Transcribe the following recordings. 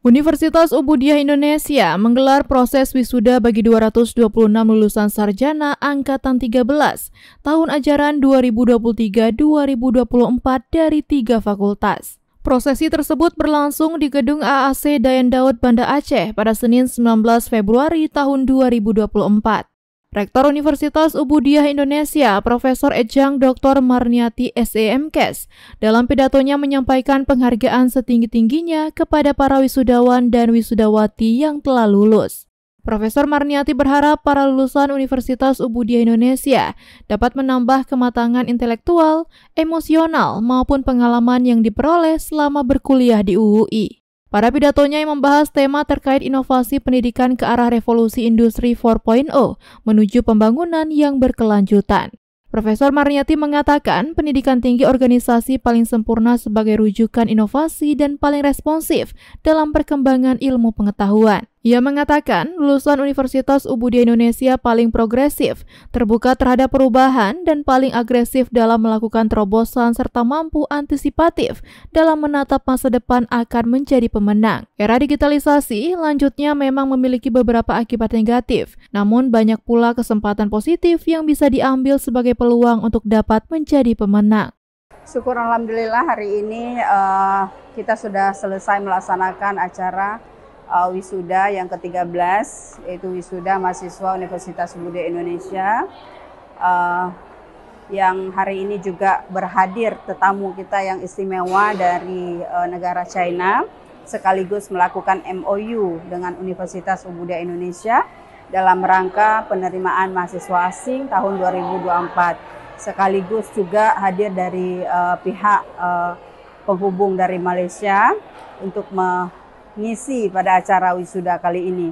Universitas Ubudiah Indonesia menggelar proses wisuda bagi 226 lulusan sarjana angkatan 13 tahun ajaran 2023-2024 dari tiga fakultas. Prosesi tersebut berlangsung di gedung AAC Dayan Daud Banda Aceh pada Senin 19 Februari tahun 2024. Rektor Universitas Ubudiah Indonesia, Profesor Ejang Dr. Marniati SEMKes, dalam pidatonya menyampaikan penghargaan setinggi-tingginya kepada para wisudawan dan wisudawati yang telah lulus. Profesor Marniati berharap para lulusan Universitas Ubudiah Indonesia dapat menambah kematangan intelektual, emosional, maupun pengalaman yang diperoleh selama berkuliah di UUI. Pada pidatonya yang membahas tema terkait inovasi pendidikan ke arah revolusi industri 4.0 menuju pembangunan yang berkelanjutan. Profesor Marniati mengatakan pendidikan tinggi organisasi paling sempurna sebagai rujukan inovasi dan paling responsif dalam perkembangan ilmu pengetahuan. Ia mengatakan lulusan Universitas Ubudia Indonesia paling progresif, terbuka terhadap perubahan, dan paling agresif dalam melakukan terobosan serta mampu antisipatif dalam menatap masa depan akan menjadi pemenang. Era digitalisasi lanjutnya memang memiliki beberapa akibat negatif, namun banyak pula kesempatan positif yang bisa diambil sebagai peluang untuk dapat menjadi pemenang. Syukur Alhamdulillah hari ini uh, kita sudah selesai melaksanakan acara uh, wisuda yang ke-13 yaitu wisuda mahasiswa Universitas Budaya Indonesia uh, yang hari ini juga berhadir tetamu kita yang istimewa dari uh, negara China sekaligus melakukan MOU dengan Universitas Budaya Indonesia dalam rangka penerimaan mahasiswa asing tahun 2024 sekaligus juga hadir dari uh, pihak uh, penghubung dari Malaysia untuk me ngisi pada acara wisuda kali ini.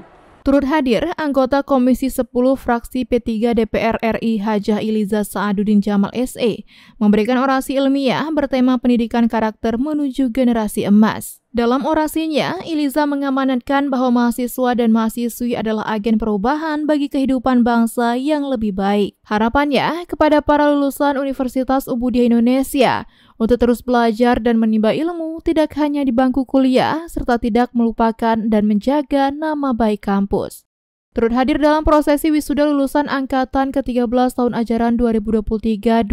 Turut hadir anggota Komisi 10 fraksi P3 DPR RI Hajah Iliza Saadudin Jamal SE memberikan orasi ilmiah bertema pendidikan karakter menuju generasi emas. Dalam orasinya, Iliza mengamanatkan bahwa mahasiswa dan mahasiswi adalah agen perubahan bagi kehidupan bangsa yang lebih baik. Harapannya kepada para lulusan Universitas Ubudiah Indonesia untuk terus belajar dan menimba ilmu tidak hanya di bangku kuliah, serta tidak melupakan dan menjaga nama baik kampus. Turut hadir dalam prosesi wisuda lulusan angkatan ke-13 tahun ajaran 2023-2024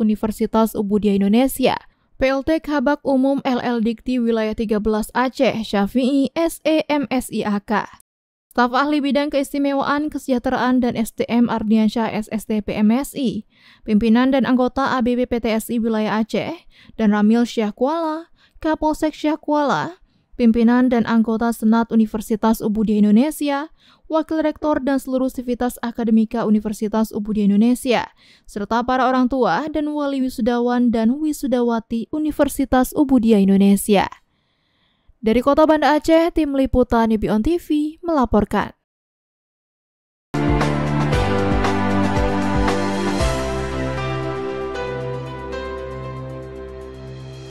Universitas Ubudia Indonesia. PLT Kabak Umum LL Dikti Wilayah 13 Aceh, Syafi'i, SEMSIAK. Staf Ahli Bidang Keistimewaan, Kesejahteraan, dan SDM Ardiansyah SST PMSI, pimpinan dan anggota ABB PTSI Wilayah Aceh, dan Ramil Syah Kuala, Kapolsek Syah Kuala, pimpinan dan anggota Senat Universitas Ubudia Indonesia, Wakil Rektor dan seluruh sivitas akademika Universitas Ubudia Indonesia, serta para orang tua dan wali wisudawan dan wisudawati Universitas Ubudia Indonesia. Dari Kota Banda Aceh, Tim Liputan Nibion TV, melaporkan.